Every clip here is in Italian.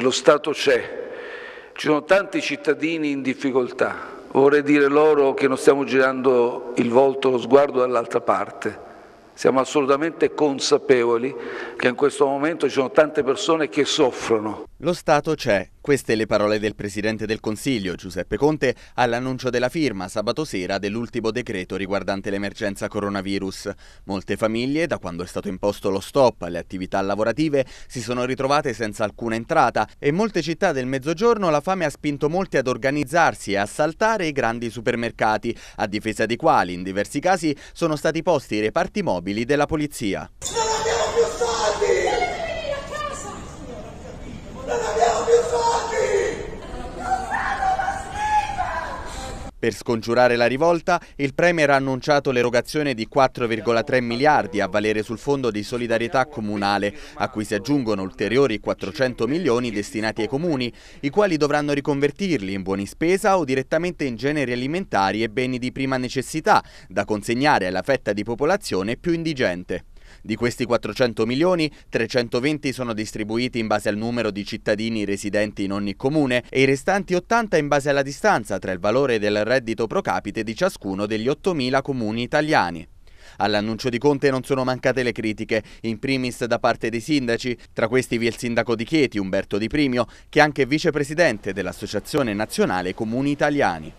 Lo Stato c'è, ci sono tanti cittadini in difficoltà, vorrei dire loro che non stiamo girando il volto, lo sguardo dall'altra parte. Siamo assolutamente consapevoli che in questo momento ci sono tante persone che soffrono. Lo Stato c'è. Queste le parole del Presidente del Consiglio, Giuseppe Conte, all'annuncio della firma sabato sera dell'ultimo decreto riguardante l'emergenza coronavirus. Molte famiglie, da quando è stato imposto lo stop alle attività lavorative, si sono ritrovate senza alcuna entrata e in molte città del Mezzogiorno la fame ha spinto molti ad organizzarsi e a saltare i grandi supermercati, a difesa dei quali in diversi casi sono stati posti i reparti mobili automobili della polizia. Per scongiurare la rivolta, il Premier ha annunciato l'erogazione di 4,3 miliardi a valere sul Fondo di Solidarietà Comunale, a cui si aggiungono ulteriori 400 milioni destinati ai comuni, i quali dovranno riconvertirli in buoni spesa o direttamente in generi alimentari e beni di prima necessità, da consegnare alla fetta di popolazione più indigente. Di questi 400 milioni, 320 sono distribuiti in base al numero di cittadini residenti in ogni comune e i restanti 80 in base alla distanza tra il valore del reddito pro capite di ciascuno degli 8.000 comuni italiani. All'annuncio di Conte non sono mancate le critiche, in primis da parte dei sindaci, tra questi vi è il sindaco di Chieti, Umberto Di Primio, che è anche vicepresidente dell'Associazione Nazionale Comuni Italiani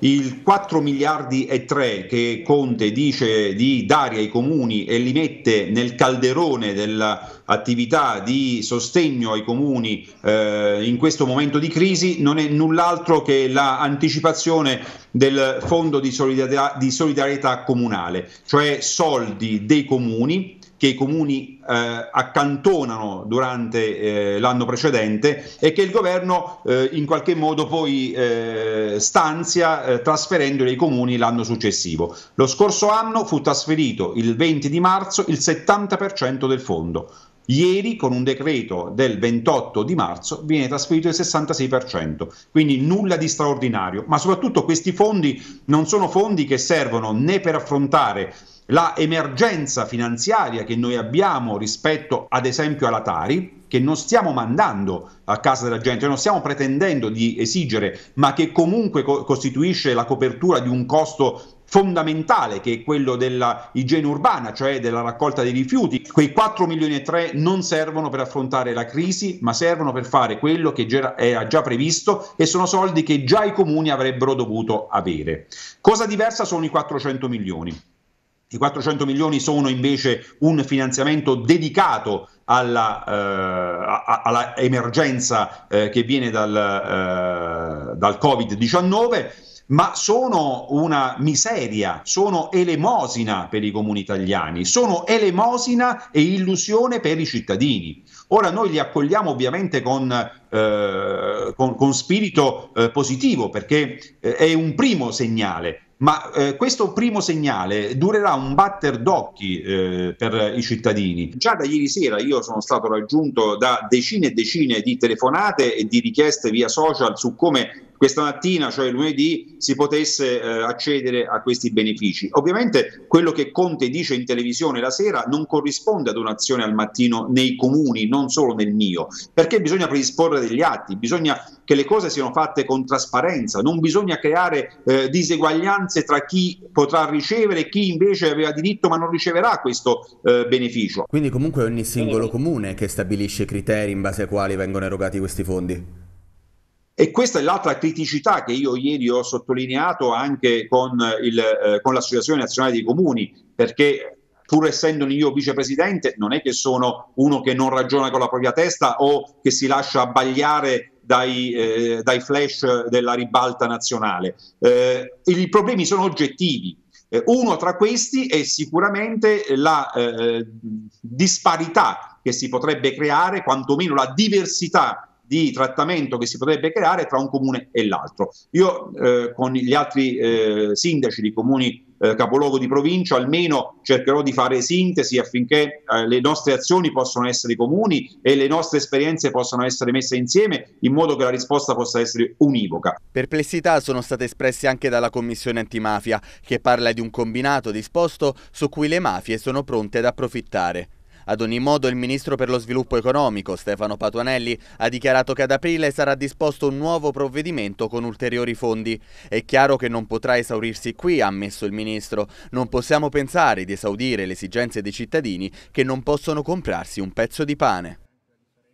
il 4 miliardi e 3 che Conte dice di dare ai comuni e li mette nel calderone dell'attività di sostegno ai comuni eh, in questo momento di crisi non è null'altro che l'anticipazione del fondo di solidarietà, di solidarietà comunale, cioè soldi dei comuni che i comuni eh, accantonano durante eh, l'anno precedente e che il governo eh, in qualche modo poi eh, stanzia eh, trasferendoli ai comuni l'anno successivo. Lo scorso anno fu trasferito il 20 di marzo il 70% del fondo. Ieri con un decreto del 28 di marzo viene trasferito il 66%, quindi nulla di straordinario, ma soprattutto questi fondi non sono fondi che servono né per affrontare la emergenza finanziaria che noi abbiamo rispetto ad esempio alla Tari, che non stiamo mandando a casa della gente, cioè non stiamo pretendendo di esigere, ma che comunque co- costituisce la copertura di un costo fondamentale che è quello dell'igiene urbana, cioè della raccolta dei rifiuti. Quei 4 milioni e 3 non servono per affrontare la crisi, ma servono per fare quello che era già previsto e sono soldi che già i comuni avrebbero dovuto avere. Cosa diversa sono i 400 milioni. I 400 milioni sono invece un finanziamento dedicato all'emergenza eh, eh, che viene dal, eh, dal Covid-19 ma sono una miseria, sono elemosina per i comuni italiani, sono elemosina e illusione per i cittadini. Ora noi li accogliamo ovviamente con, eh, con, con spirito eh, positivo perché eh, è un primo segnale, ma eh, questo primo segnale durerà un batter d'occhi eh, per i cittadini. Già da ieri sera io sono stato raggiunto da decine e decine di telefonate e di richieste via social su come questa mattina, cioè lunedì, si potesse eh, accedere a questi benefici. Ovviamente quello che Conte dice in televisione la sera non corrisponde ad un'azione al mattino nei comuni, non solo nel mio, perché bisogna predisporre degli atti, bisogna che le cose siano fatte con trasparenza, non bisogna creare eh, diseguaglianze tra chi potrà ricevere e chi invece aveva diritto ma non riceverà questo eh, beneficio. Quindi comunque è ogni singolo comune che stabilisce i criteri in base ai quali vengono erogati questi fondi? E questa è l'altra criticità che io ieri ho sottolineato anche con, il, eh, con l'Associazione Nazionale dei Comuni, perché pur essendo io vicepresidente non è che sono uno che non ragiona con la propria testa o che si lascia abbagliare dai, eh, dai flash della ribalta nazionale. Eh, I problemi sono oggettivi, eh, uno tra questi è sicuramente la eh, disparità che si potrebbe creare, quantomeno la diversità di trattamento che si potrebbe creare tra un comune e l'altro. Io eh, con gli altri eh, sindaci di comuni eh, capoluogo di provincia almeno cercherò di fare sintesi affinché eh, le nostre azioni possano essere comuni e le nostre esperienze possano essere messe insieme in modo che la risposta possa essere univoca. Perplessità sono state espresse anche dalla Commissione antimafia che parla di un combinato disposto su cui le mafie sono pronte ad approfittare. Ad ogni modo il ministro per lo sviluppo economico, Stefano Patuanelli, ha dichiarato che ad aprile sarà disposto un nuovo provvedimento con ulteriori fondi. È chiaro che non potrà esaurirsi qui, ha ammesso il ministro. Non possiamo pensare di esaudire le esigenze dei cittadini che non possono comprarsi un pezzo di pane.